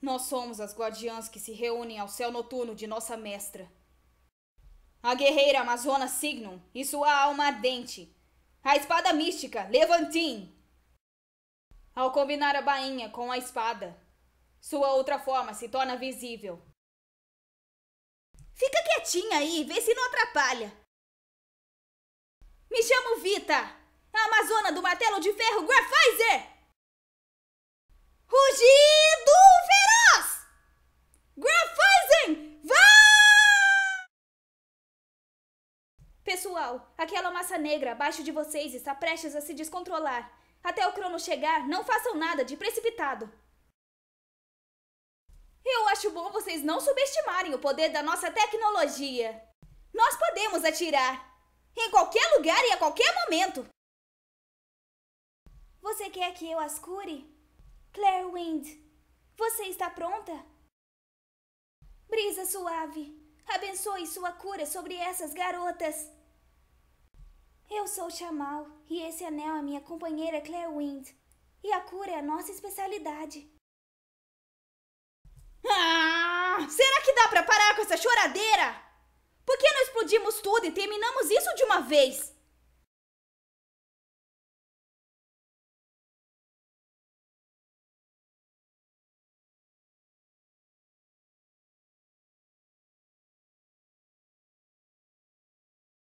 Nós somos as guardiãs que se reúnem ao céu noturno de nossa mestra. A guerreira amazona Signum e sua alma ardente. A espada mística Levantin. Ao combinar a bainha com a espada, sua outra forma se torna visível. Fica quietinha aí, vê se não atrapalha. Me chamo Vita, a amazona do martelo de ferro Grafite. Pessoal, aquela é massa negra abaixo de vocês está prestes a se descontrolar. Até o crono chegar, não façam nada de precipitado. Eu acho bom vocês não subestimarem o poder da nossa tecnologia. Nós podemos atirar em qualquer lugar e a qualquer momento. Você quer que eu as cure? Claire Wind, você está pronta? Brisa suave, Abençoe sua cura sobre essas garotas. Eu sou Chamal e esse anel é minha companheira Claire Wind. E a cura é a nossa especialidade. Ah, será que dá para parar com essa choradeira? Por que não explodimos tudo e terminamos isso de uma vez?